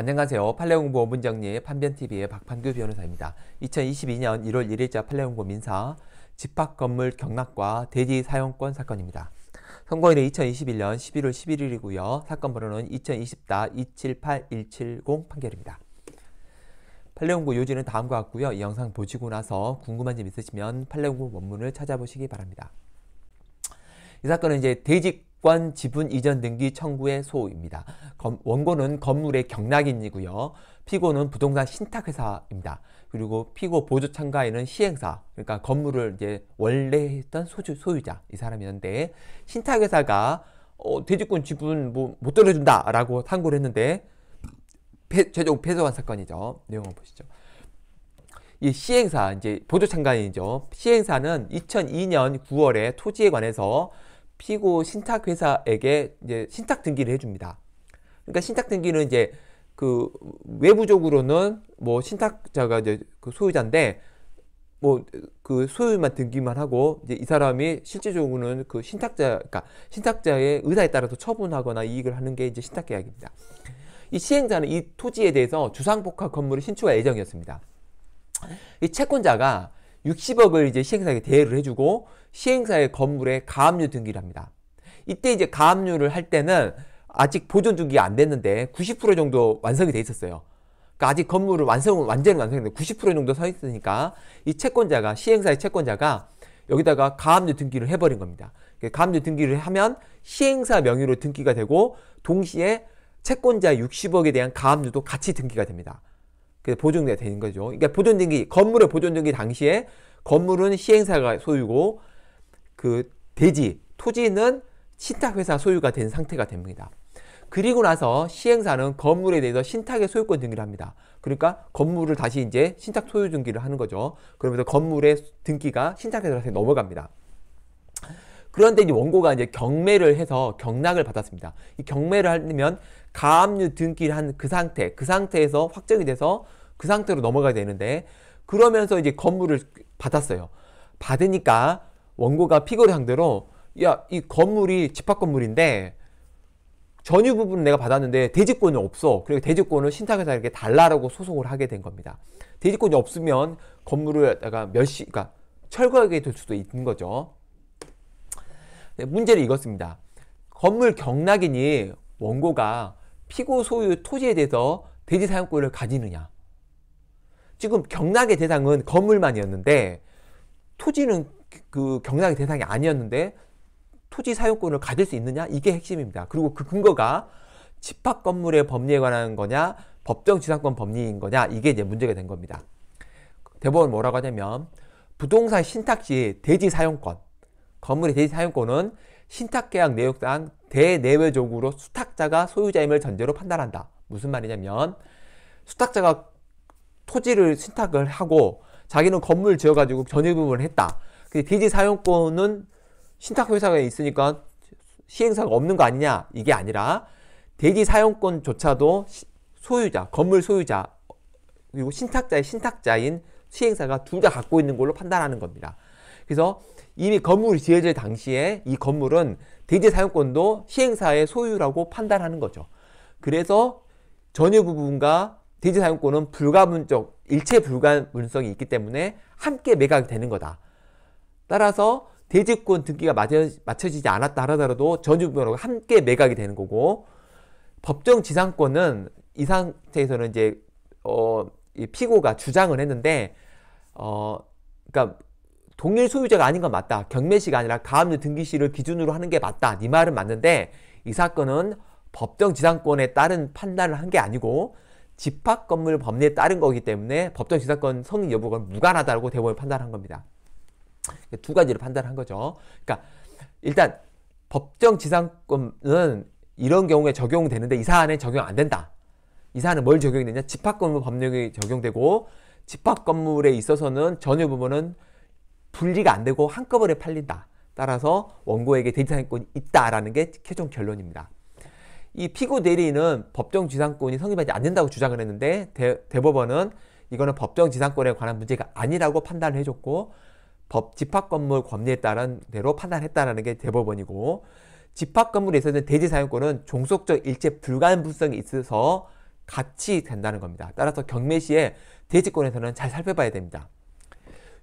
안녕하세요. 판례공부 원분정리 판변TV의 박판규 변호사입니다. 2022년 1월 1일자 판례공부 민사 집합건물 경락과 대지 사용권 사건입니다. 선거일은 2021년 11월 11일이고요. 사건 번호는 2020-278170 판결입니다. 판례공부 요지는 다음과 같고요. 이 영상 보시고 나서 궁금한 점 있으시면 판례공부 원문을 찾아보시기 바랍니다. 이 사건은 이제 대직 권 지분 이전 등기 청구의 소입니다. 원고는 건물의 경락인이고요. 피고는 부동산 신탁회사입니다. 그리고 피고 보조 참가인은 시행사, 그러니까 건물을 이제 원래 했던 소주, 소유자 이 사람이었는데 신탁회사가 어, 대지권 지분 뭐못 돌려준다라고 상고를 했는데 폐, 최종 패소한 사건이죠. 내용을 보시죠. 이 시행사 이제 보조 참가인이죠. 시행사는 2002년 9월에 토지에 관해서 피고 신탁 회사에게 이제 신탁 등기를 해줍니다. 그러니까 신탁 등기는 이제 그 외부적으로는 뭐 신탁자가 이제 그 소유자인데 뭐 그 소유만 등기만 하고 이제 이 사람이 실제적으로는 그 신탁자 그러니까 신탁자의 의사에 따라서 처분하거나 이익을 하는 게 이제 신탁 계약입니다. 이 시행자는 이 토지에 대해서 주상복합 건물을 신축할 예정이었습니다. 이 채권자가 60억을 이제 시행사에게 대여를 해주고 시행사의 건물에 가압류 등기를 합니다. 이때 이제 가압류를 할 때는 아직 보존 등기가 안 됐는데 90% 정도 완성이 돼 있었어요. 그러니까 아직 건물을 완성 완전히 완성했는데 90% 정도 서 있으니까 이 채권자가 시행사의 채권자가 여기다가 가압류 등기를 해버린 겁니다. 가압류 등기를 하면 시행사 명의로 등기가 되고 동시에 채권자 60억에 대한 가압류도 같이 등기가 됩니다. 보존이 되는 거죠. 그러니까 보존등기 건물의 보존등기 당시에 건물은 시행사가 소유고 그 대지 토지는 신탁회사 소유가 된 상태가 됩니다. 그리고 나서 시행사는 건물에 대해서 신탁의 소유권 등기를 합니다. 그러니까 건물을 다시 이제 신탁 소유 등기를 하는 거죠. 그러면서 건물의 등기가 신탁회사한테 넘어갑니다. 그런데 이 원고가 이제 경매를 해서 경락을 받았습니다. 이 경매를 하려면 가압류 등기를 한 그 상태, 그 상태에서 확정이 돼서 그 상태로 넘어가야 되는데 그러면서 이제 건물을 받았어요. 받으니까 원고가 피고를 상대로 야, 이 건물이 집합 건물인데 전유 부분은 내가 받았는데 대지권이 없어. 그리고 대지권을 신탁회사 이렇게 달라라고 소송을 하게 된 겁니다. 대지권이 없으면 건물을 다가 몇시 그러니까 철거하게 될 수도 있는 거죠. 네, 문제를 읽었습니다. 건물 경락인이 원고가 피고 소유 토지에 대해서 대지 사용권을 가지느냐. 지금 경락의 대상은 건물만이었는데 토지는 그 경락의 대상이 아니었는데 토지 사용권을 가질 수 있느냐 이게 핵심입니다. 그리고 그 근거가 집합 건물의 법리에 관한 거냐 법정 지상권 법리인 거냐 이게 이제 문제가 된 겁니다. 대법원 뭐라고 하냐면 부동산 신탁 시 대지 사용권 건물의 대지 사용권은 신탁계약 내역상 대내외적으로 수탁자가 소유자임을 전제로 판단한다. 무슨 말이냐면 수탁자가 토지를 신탁을 하고 자기는 건물 지어가지고 전입금을 했다. 근데 대지 사용권은 신탁회사가 있으니까 시행사가 없는 거 아니냐 이게 아니라 대지 사용권조차도 소유자, 건물 소유자 그리고 신탁자의 신탁자인 시행사가 둘 다 갖고 있는 걸로 판단하는 겁니다. 그래서 이미 건물이 지어질 당시에 이 건물은 대지 사용권도 시행사의 소유라고 판단하는 거죠. 그래서 전유 그 부분과 대지 사용권은 불가분적, 일체 불가분성이 있기 때문에 함께 매각이 되는 거다. 따라서 대지권 등기가 맞춰지지 않았다 하더라도 전유분으로 그 부 함께 매각이 되는 거고 법정 지상권은 이 상태에서는 이제 어, 피고가 주장을 했는데 어, 그러니까 동일 소유자가 아닌 건 맞다. 경매시가 아니라 가압류 등기시를 기준으로 하는 게 맞다. 네 말은 맞는데 이 사건은 법정 지상권에 따른 판단을 한 게 아니고 집합 건물 법리에 따른 거기 때문에 법정 지상권 성립 여부가 무관하다고 대법원이 판단한 겁니다. 두 가지를 판단한 거죠. 그러니까 일단 법정 지상권은 이런 경우에 적용되는데 이 사안에 적용 안 된다. 이 사안은 뭘 적용이 되냐? 집합 건물 법령이 적용되고 집합 건물에 있어서는 전유 부분은 분리가 안 되고 한꺼번에 팔린다. 따라서 원고에게 대지상권이 있다라는 게 최종 결론입니다. 이 피고 대리인은 법정 지상권이 성립하지 않는다고 주장을 했는데 대, 법원은 이거는 법정 지상권에 관한 문제가 아니라고 판단을 해줬고 법 집합 건물 법리에 따른 대로 판단했다라는 게 대법원이고 집합 건물에 있어서는 대지 사용권은 종속적 일체 불가능성이 있어서 같이 된다는 겁니다. 따라서 경매 시에 대지권에서는 잘 살펴봐야 됩니다.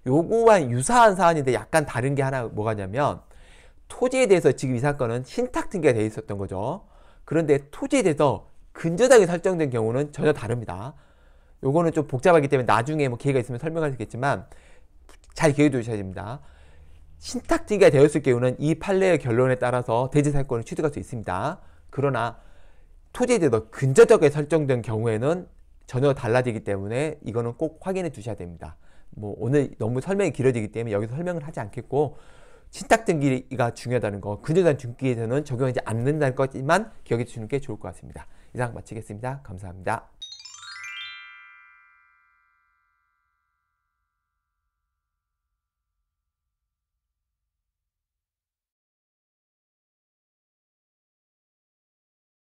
요거와 유사한 사안인데 약간 다른 게 하나 뭐가냐면 토지에 대해서 지금 이 사건은 신탁 등기가 되어 있었던 거죠. 그런데 토지에 대해서 근저당이 설정된 경우는 전혀 다릅니다. 요거는 좀 복잡하기 때문에 나중에 뭐 기회가 있으면 설명할 수 있겠지만 잘 기회 두셔야 됩니다. 신탁 등기가 되었을 경우는 이 판례의 결론에 따라서 대지 사건을 취득할 수 있습니다. 그러나 토지에 대해서 근저당이 설정된 경우에는 전혀 달라지기 때문에 이거는 꼭 확인해 주셔야 됩니다. 뭐 오늘 너무 설명이 길어지기 때문에 여기서 설명을 하지 않겠고 신탁 등기가 중요하다는 거, 근저단 등기에서는 적용하지 않는다는 것만 기억해 주시는 게 좋을 것 같습니다. 이상 마치겠습니다. 감사합니다.